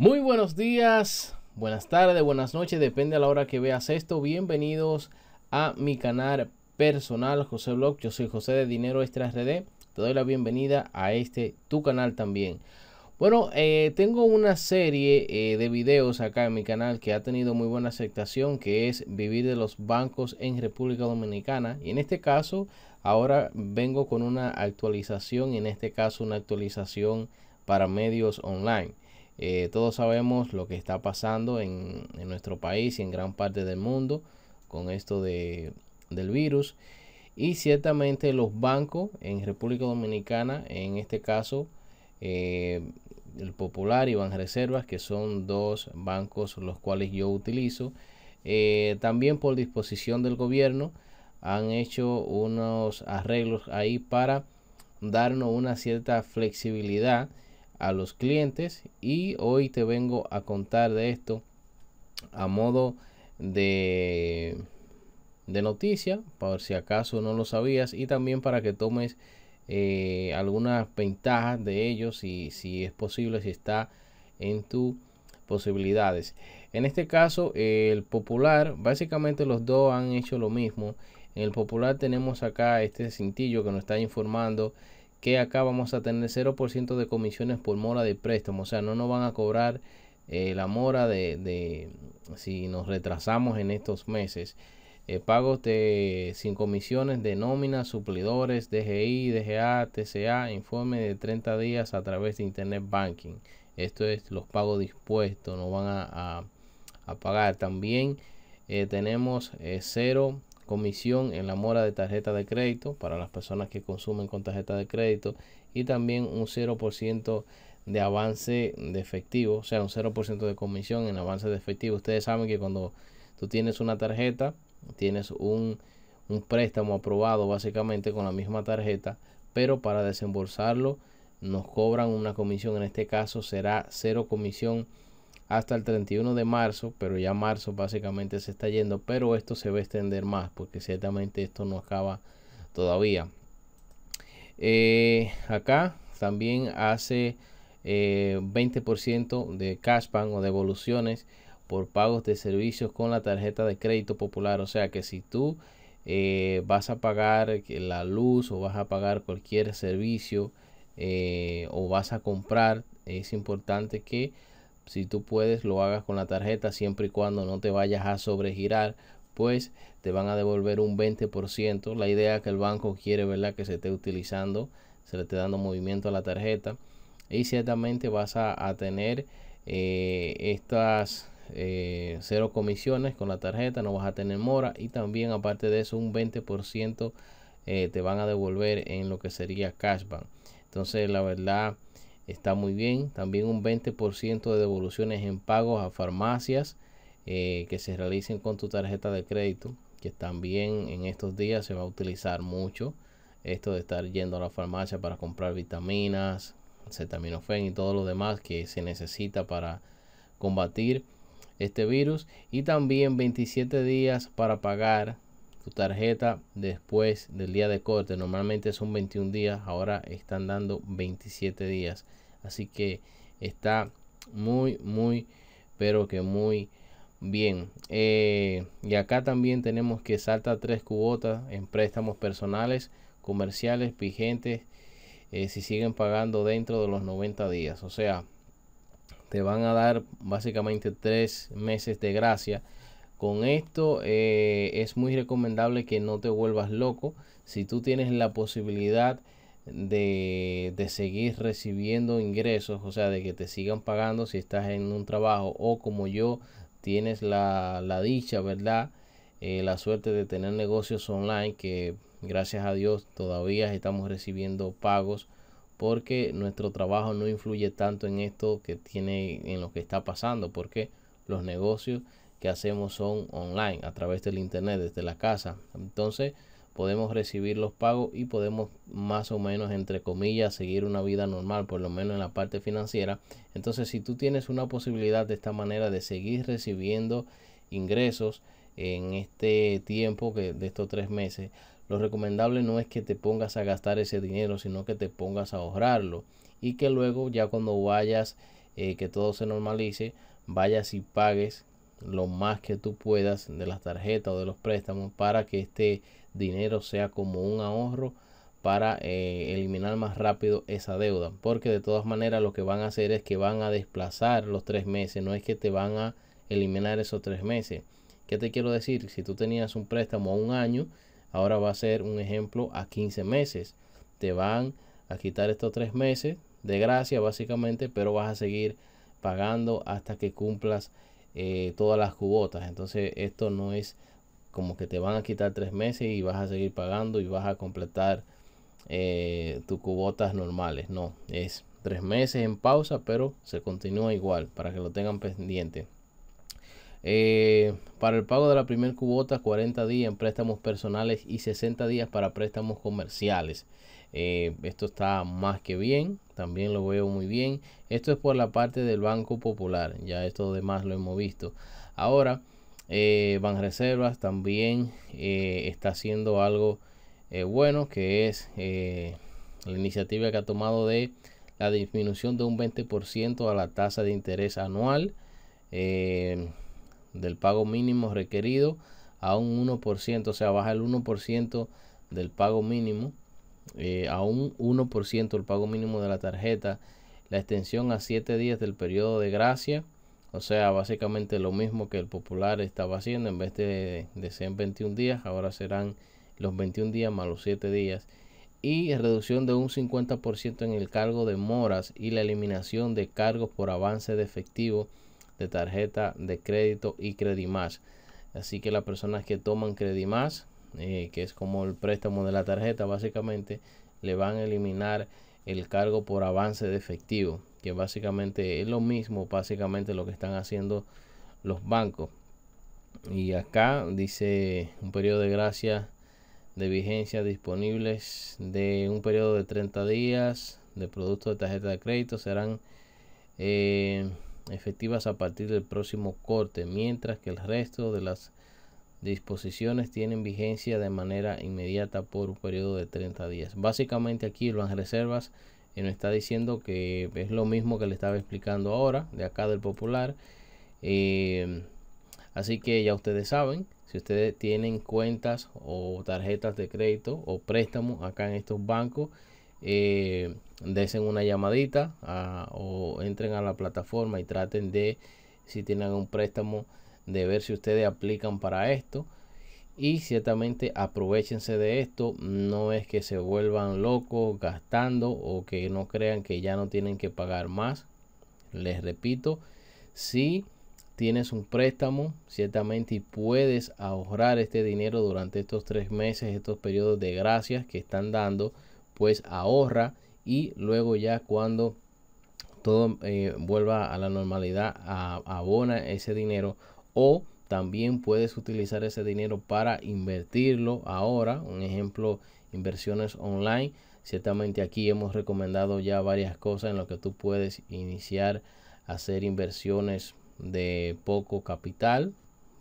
Muy buenos días, buenas tardes, buenas noches, depende a la hora que veas esto. Bienvenidos a mi canal personal José Blog. Yo soy José de Dinero Extra RD. Te doy la bienvenida a este tu canal también. Bueno, eh, tengo una serie eh, de videos acá en mi canal que ha tenido muy buena aceptación, que es vivir de los bancos en República Dominicana. Y en este caso, ahora vengo con una actualización, en este caso una actualización para medios online. Eh, todos sabemos lo que está pasando en, nuestro país y en gran parte del mundo con esto del virus. Y ciertamente los bancos en República Dominicana, en este caso eh, el Popular y Reservas, que son dos bancos los cuales yo utilizo, eh, también por disposición del gobierno han hecho unos arreglos ahí para darnos una cierta flexibilidad a los clientes y hoy te vengo a contar de esto a modo de, de noticia por si acaso no lo sabías y también para que tomes eh, algunas ventajas de ellos y si es posible si está en tus posibilidades en este caso el popular básicamente los dos han hecho lo mismo en el popular tenemos acá este cintillo que nos está informando que acá vamos a tener 0% de comisiones por mora de préstamo. O sea, no nos van a cobrar eh, la mora de, de, si nos retrasamos en estos meses. Eh, pagos de, sin comisiones de nómina, suplidores, DGI, DGA, TCA, informe de 30 días a través de Internet Banking. Esto es los pagos dispuestos, No van a, pagar. También eh, tenemos 0% comisión en la mora de tarjeta de crédito para las personas que consumen con tarjeta de crédito y también un 0% de avance de efectivo, o sea, un 0% de comisión en avance de efectivo. Ustedes saben que cuando tú tienes una tarjeta, tienes un, un préstamo aprobado básicamente con la misma tarjeta, pero para desembolsarlo nos cobran una comisión, en este caso será cero comisión hasta el 31 de marzo, pero ya marzo básicamente se está yendo, pero esto se va a extender más porque ciertamente esto no acaba todavía. Eh, acá también hace 20% eh, de cashback o devoluciones por pagos de servicios con la tarjeta de crédito popular. O sea que si tú eh, vas a pagar la luz o vas a pagar cualquier servicio o vas a comprar, es importante que si tú puedes lo hagas con la tarjeta siempre y cuando no te vayas a sobregirar pues te van a devolver un 20% la idea que el banco quiere verdad que se esté utilizando se le esté dando movimiento a la tarjeta y ciertamente vas a, tener eh, estas eh, cero comisiones con la tarjeta no vas a tener mora y también aparte de eso un 20% eh, te van a devolver en lo que sería cashback entonces la verdad está muy bien. También un 20% de devoluciones en pagos a farmacias eh, que se realicen con tu tarjeta de crédito, que también en estos días se va a utilizar mucho. Esto de estar yendo a la farmacia para comprar vitaminas, cetaminofen y todo lo demás que se necesita para combatir este virus. Y también 27 días para pagar tarjeta después del día de corte. Normalmente son 21 días, ahora están dando 27 días. Así que está muy, muy, pero que muy bien. Eh, y acá también tenemos que salta tres cubotas en préstamos personales, comerciales, vigentes, eh, si siguen pagando dentro de los 90 días. O sea, te van a dar básicamente tres meses de gracia con esto eh, es muy recomendable que no te vuelvas loco. Si tú tienes la posibilidad de, seguir recibiendo ingresos, o sea, de que te sigan pagando si estás en un trabajo o como yo tienes la, dicha, ¿verdad? Eh, la suerte de tener negocios online que gracias a Dios todavía estamos recibiendo pagos porque nuestro trabajo no influye tanto en esto que tiene en lo que está pasando porque los negocios que hacemos son online, a través del internet, desde la casa. Entonces podemos recibir los pagos y podemos más o menos, entre comillas, seguir una vida normal, por lo menos en la parte financiera. Entonces si tú tienes una posibilidad de esta manera de seguir recibiendo ingresos en este tiempo que, de estos tres meses, lo recomendable no es que te pongas a gastar ese dinero, sino que te pongas a ahorrarlo y que luego ya cuando vayas, eh, que todo se normalice, vayas y pagues lo más que tú puedas de las tarjetas o de los préstamos para que este dinero sea como un ahorro para eh, eliminar más rápido esa deuda porque de todas maneras lo que van a hacer es que van a desplazar los tres meses no es que te van a eliminar esos tres meses ¿qué te quiero decir? si tú tenías un préstamo a un año ahora va a ser un ejemplo a 15 meses te van a quitar estos tres meses de gracia básicamente pero vas a seguir pagando hasta que cumplas eh, todas las cubotas. Entonces esto no es como que te van a quitar tres meses y vas a seguir pagando y vas a completar eh, tus cubotas normales. No, es tres meses en pausa, pero se continúa igual para que lo tengan pendiente. Eh, para el pago de la primera cubota, 40 días en préstamos personales y 60 días para préstamos comerciales. Eh, esto está más que bien, también lo veo muy bien. Esto es por la parte del Banco Popular, ya esto demás lo hemos visto. Ahora, eh, Banreservas también eh, está haciendo algo bueno, que es la iniciativa que ha tomado de la disminución de un 20% a la tasa de interés anual del pago mínimo requerido a un 1%, o sea, baja el 1% del pago mínimo eh, a un 1% el pago mínimo de la tarjeta, la extensión a 7 días del periodo de gracia, o sea, básicamente lo mismo que el popular estaba haciendo, en vez de, de ser 21 días, ahora serán los 21 días más los 7 días, y reducción de un 50% en el cargo de moras y la eliminación de cargos por avance de efectivo de tarjeta de crédito y más Así que las personas que toman más, eh, que es como el préstamo de la tarjeta, básicamente le van a eliminar el cargo por avance de efectivo, que básicamente es lo mismo, básicamente lo que están haciendo los bancos. Y acá dice un periodo de gracia de vigencia disponibles de un periodo de 30 días de productos de tarjeta de crédito serán eh, efectivas a partir del próximo corte, mientras que el resto de las disposiciones tienen vigencia de manera inmediata por un periodo de 30 días. Básicamente aquí las reservas eh, nos está diciendo que es lo mismo que le estaba explicando ahora de acá del popular. Eh, así que ya ustedes saben, si ustedes tienen cuentas o tarjetas de crédito o préstamos acá en estos bancos, eh, una llamadita ah, o entren a la plataforma y traten de, si tienen un préstamo, de ver si ustedes aplican para esto. Y ciertamente aprovechense de esto. No es que se vuelvan locos gastando o que no crean que ya no tienen que pagar más. Les repito, si tienes un préstamo, ciertamente y puedes ahorrar este dinero durante estos tres meses, estos periodos de gracias que están dando, pues ahorra y luego ya cuando todo eh, vuelva a la normalidad, abona ese dinero o también puedes utilizar ese dinero para invertirlo ahora. Un ejemplo, inversiones online. Ciertamente aquí hemos recomendado ya varias cosas en lo que tú puedes iniciar a hacer inversiones de poco capital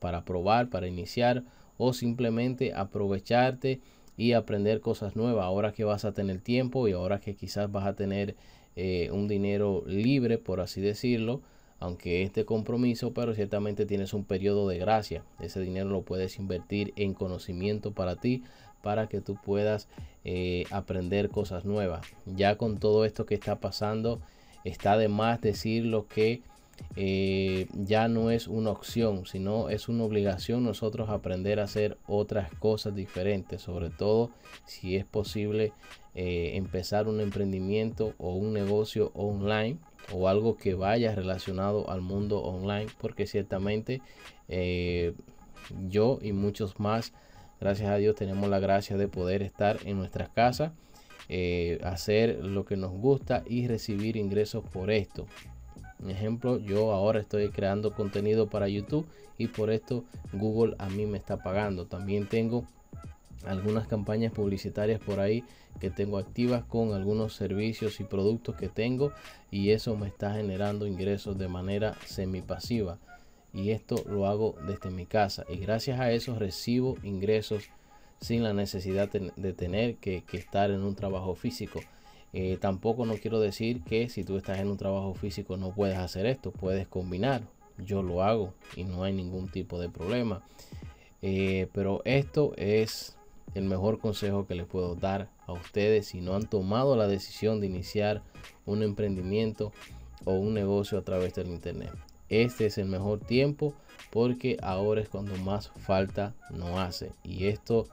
para probar, para iniciar o simplemente aprovecharte y aprender cosas nuevas. Ahora que vas a tener tiempo y ahora que quizás vas a tener eh, un dinero libre, por así decirlo, aunque este compromiso, pero ciertamente tienes un periodo de gracia. Ese dinero lo puedes invertir en conocimiento para ti, para que tú puedas eh, aprender cosas nuevas. Ya con todo esto que está pasando, está de más decir lo que eh, ya no es una opción, sino es una obligación nosotros aprender a hacer otras cosas diferentes, sobre todo si es posible eh, empezar un emprendimiento o un negocio online o algo que vaya relacionado al mundo online, porque ciertamente eh, yo y muchos más, gracias a Dios, tenemos la gracia de poder estar en nuestras casas. hacer lo que nos gusta y recibir ingresos por esto ejemplo, yo ahora estoy creando contenido para YouTube y por esto Google a mí me está pagando. También tengo algunas campañas publicitarias por ahí que tengo activas con algunos servicios y productos que tengo y eso me está generando ingresos de manera semipasiva y esto lo hago desde mi casa y gracias a eso recibo ingresos sin la necesidad de tener que estar en un trabajo físico eh, tampoco no quiero decir que si tú estás en un trabajo físico no puedes hacer esto, puedes combinar. Yo lo hago y no hay ningún tipo de problema. Eh, pero esto es el mejor consejo que les puedo dar a ustedes si no han tomado la decisión de iniciar un emprendimiento o un negocio a través del internet. Este es el mejor tiempo porque ahora es cuando más falta no hace. Y esto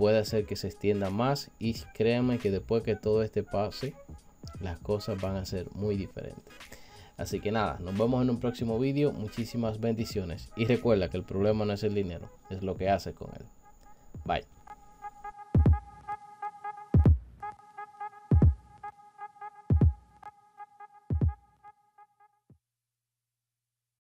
puede hacer que se extienda más y créanme que después que todo este pase las cosas van a ser muy diferentes. Así que nada, nos vemos en un próximo vídeo, muchísimas bendiciones y recuerda que el problema no es el dinero, es lo que hace con él. Bye.